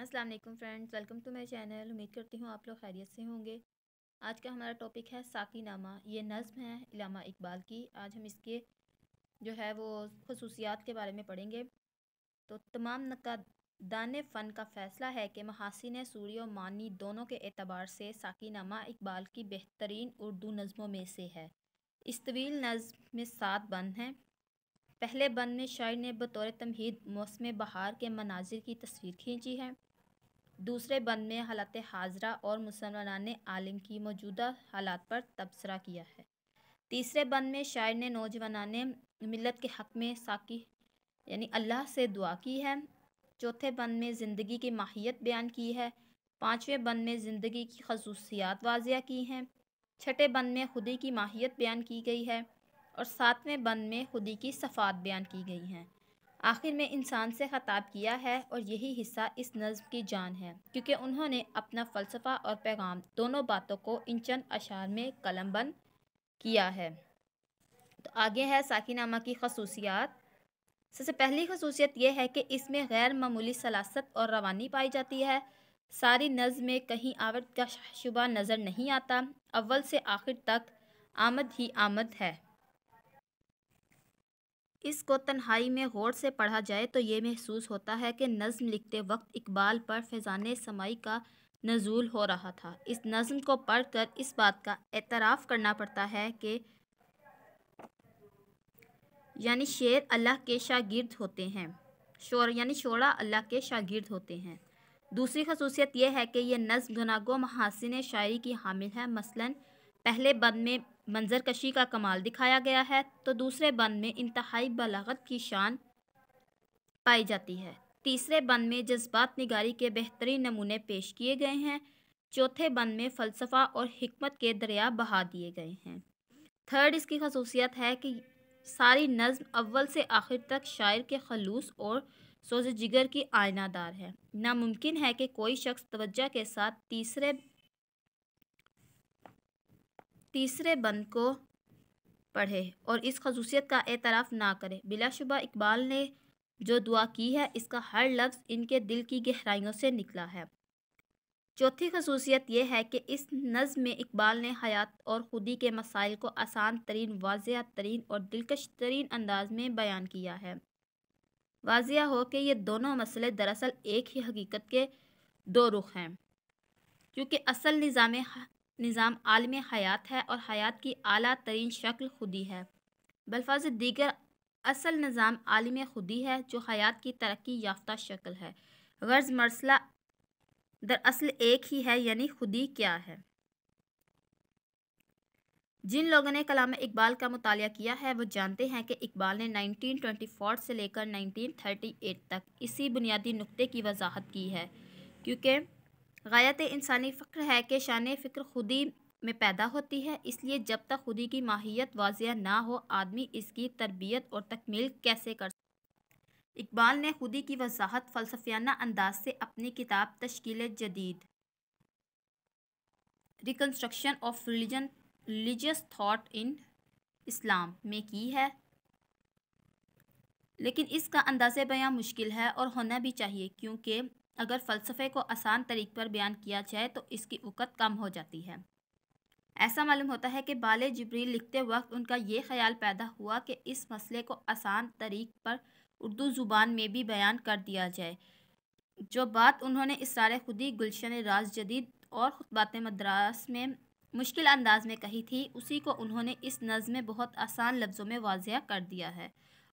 अस्सलाम वालेकुम friends welcome to my channel उम्मीद करती हूँ आप लोग खैरियत से होंगे आज का हमारा टॉपिक है नामा ये नज़म है इलामा इकबाल की आज हम इसके जो है वो खसूसियात के बारे में पढ़ेंगे तो तमाम नकदान फ़न का फ़ैसला है कि महासिन सूरी और मानी दोनों के एतबार से नामा इकबाल की बेहतरीन उर्दू नज़मों में से है इस तवील नज़म में सात बंद हैं पहले बंद में शायर ने बतौर तमहीद मौसम बहार के मनाजिर की तस्वीर खींची है दूसरे बंद में हालत हाजरा और मुसलमाना ने आलिम की मौजूदा हालात पर तबसरा किया है तीसरे बंद में शायर ने नौजवाना ने मिलत के हक़ में साकी यानी अल्लाह से दुआ की है चौथे बंद में ज़िंदगी की माहियत बयान की है पाँचवें बंद में ज़िंदगी की खसूसियात वाजिया की हैं छठे बंद में खुदी की माहियत बयान की गई है और सातवें बंद में खुदी की सफ़ात बयान की गई हैं आखिर में इंसान से ख़ताब किया है और यही हिस्सा इस नज़म की जान है क्योंकि उन्होंने अपना फ़लसफ़ा और पैगाम दोनों बातों को इन चंद अशार में कलम बंद किया है तो आगे है साकीनामा की खसूसियात सबसे पहली खसूसियत यह है कि इसमें गैर मामूली सलासत और रवानी पाई जाती है सारी नज़ में कहीं आवट का शुबा नज़र नहीं आता अव्वल से आखिर तक आमद ही आमद है इसको तन्हाई में गौर से पढ़ा जाए तो ये महसूस होता है कि नज़म लिखते वक्त इकबाल पर फैज़ान समाई का नज़ूल हो रहा था इस नज़म को पढ़ कर इस बात का एतराफ़ करना पड़ता है कि यानी शेर अल्लाह के शागिर्द होते हैं शोर यानी शोरा अल्लाह के शागिर्द होते हैं दूसरी खसूसियत यह है कि यह नज़म गुनागो महासिन शायरी की हामिल है मसलन पहले बद में मंजर कशी का कमाल दिखाया गया है तो दूसरे बंद में इंतहाई बलागत की शान पाई जाती है तीसरे बंद में जज्बात निगारी के बेहतरीन नमूने पेश किए गए हैं चौथे बंद में फ़लसफ़ा और हमत के दरिया बहा दिए गए हैं थर्ड इसकी खसूसियत है कि सारी नज़म अव्वल से आखिर तक शायर के खलूस और सोज जिगर की आयनादार है नामुमकिन है कि कोई शख्स तवज्जा के साथ तीसरे तीसरे बंद को पढ़े और इस खसूसियत का एतराफ़ ना करे बिलाशुबा इकबाल ने जो दुआ की है इसका हर लफ्ज़ इनके दिल की गहराइयों से निकला है चौथी खसूसियत यह है कि इस नज़म में इकबाल ने हयात और ख़ुदी के मसाइल को आसान तरीन वाजिया तरीन और दिलकश तरीन अंदाज में बयान किया है वाजिया हो कि ये दोनों मसले दरअसल एक ही हकीकत के दो रुख हैं क्योंकि असल निज़ाम निज़ाम आलम हयात है और हयात की अली तरीन शक्ल खुदी है बलफाज दीगर असल निज़ाम आलम खुदी है जो हयात की तरक्की याफ्ता शक्ल है गर्ज मसला दरअसल एक ही है यानी खुदी क्या है जिन लोगों ने कलाम इकबाल का मुताल किया है वो जानते हैं कि इकबाल ने 1924 से लेकर 1938 तक इसी बुनियादी नुक्ते की वजाहत की है क्योंकि गायत इंसानी फ़िक्र है कि शान फ़िक्र खुदी में पैदा होती है इसलिए जब तक खुदी की माहियत वाजिया ना हो आदमी इसकी तरबियत और तकमील कैसे कर इकबाल ने खुदी की वजाहत फ़लसफियाना अंदाज से अपनी किताब तश्कील जदीद reconstruction of religion religious thought in Islam में की है लेकिन इसका अंदाज़ बयां मुश्किल है और होना भी चाहिए क्योंकि अगर फ़लसफ़े को आसान तरीक पर बयान किया जाए तो इसकी उकत कम हो जाती है ऐसा मालूम होता है कि बाल जबरील लिखते वक्त उनका ये ख्याल पैदा हुआ कि इस मसले को आसान तरीक पर उर्दू ज़ुबान में भी बयान कर दिया जाए जो बात उन्होंने इस सारे खुदी गुलशन राज जदीद और ख़ुतबात मद्रास में मुश्किल अंदाज में कही थी उसी को उन्होंने इस नज़ में बहुत आसान लफ्ज़ों में वाजिया कर दिया है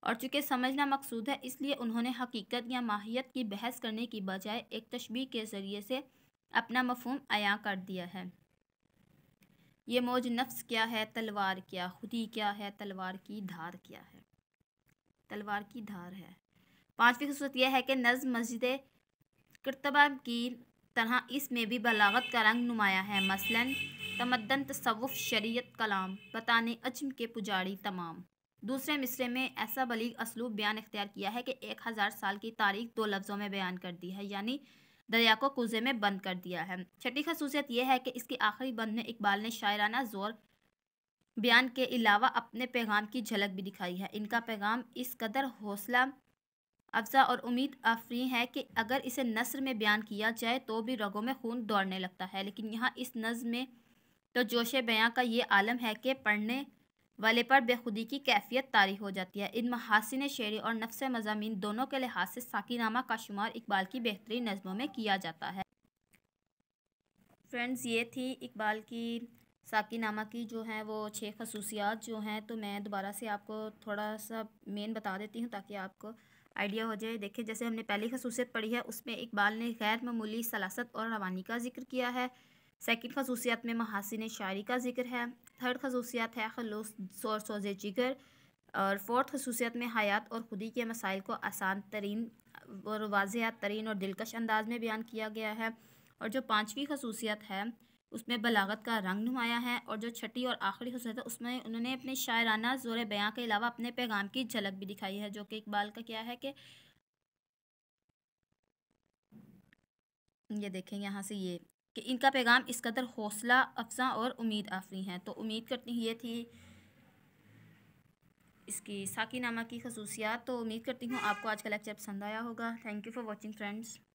और चूँकि समझना मकसूद है इसलिए उन्होंने हकीकत या माहियत की बहस करने की बजाय एक तशबी के ज़रिए से अपना मफहम आया कर दिया है ये मौज नफ्स क्या है तलवार क्या खुदी क्या है तलवार की धार क्या है तलवार की धार है पांचवी खसूस यह है कि नज़ मस्जिद करतबा की तरह इसमें भी बलागत का रंग नुमाया है मसलन तमदन तसवुफ़ शरीयत कलाम बताने अजम के पुजारी तमाम दूसरे मिसरे में ऐसा बलीग असलूब बयान इख्तियार किया है कि एक हज़ार साल की तारीख दो लफ्ज़ों में बयान कर दी है यानी दरिया को कुजे में बंद कर दिया है छठी खसूसियत यह है कि इसके आखिरी बंद में इकबाल ने शायराना जोर बयान के अलावा अपने पैगाम की झलक भी दिखाई है इनका पैगाम इस कदर हौसला अफजा और उम्मीद आफरी है कि अगर इसे नसर में बयान किया जाए तो भी रगों में खून दौड़ने लगता है लेकिन यहाँ इस नज़ में तो जोश बयाँ का ये आलम है कि पढ़ने वाले पर बेखुदी की कैफियत तारी हो जाती है इन महासिन शेरी और नफ्स मजामी दोनों के लिहाज से साकीनामा का शुमार इकबाल की बेहतरीन नज़मों में किया जाता है फ्रेंड्स ये थी इकबाल की साकीनामा की जो हैं वो छः खसूसियात जो हैं तो मैं दोबारा से आपको थोड़ा सा मेन बता देती हूँ ताकि आपको आइडिया हो जाए देखिए जैसे हमने पहली खसूसियत पढ़ी है उसमें इकबाल ने गैर मामूली सलासत और रवानी का जिक्र किया है सेकेंड खसूसियात में महासिन शायरी का जिक्र है थर्ड खसूसियात है खलूस और सोज जिगर और फोर्थ खसूसियत में हयात और खुदी के मसाइल को आसान तरीन और वाजहत तरीन और दिलकश अंदाज में बयान किया गया है और जो पाँचवीं खसूसियत है उसमें बलागत का रंग नुमाया है और जो छठी और आखिरी खसूसियत है उसमें उन्होंने अपने शायराना ज़ोर बयाँ के अलावा अपने पैगाम की झलक भी दिखाई है जो कि इकबाल का क्या है कि ये देखें यहाँ से ये कि इनका पैगाम इस कदर हौसला अफजा और उम्मीद आफरी हैं तो उम्मीद करती हूँ ये थी इसकी साकी नामा की खसूसियात तो उम्मीद करती हूँ आपको आज का लेक्चर पसंद आया होगा thank you for watching friends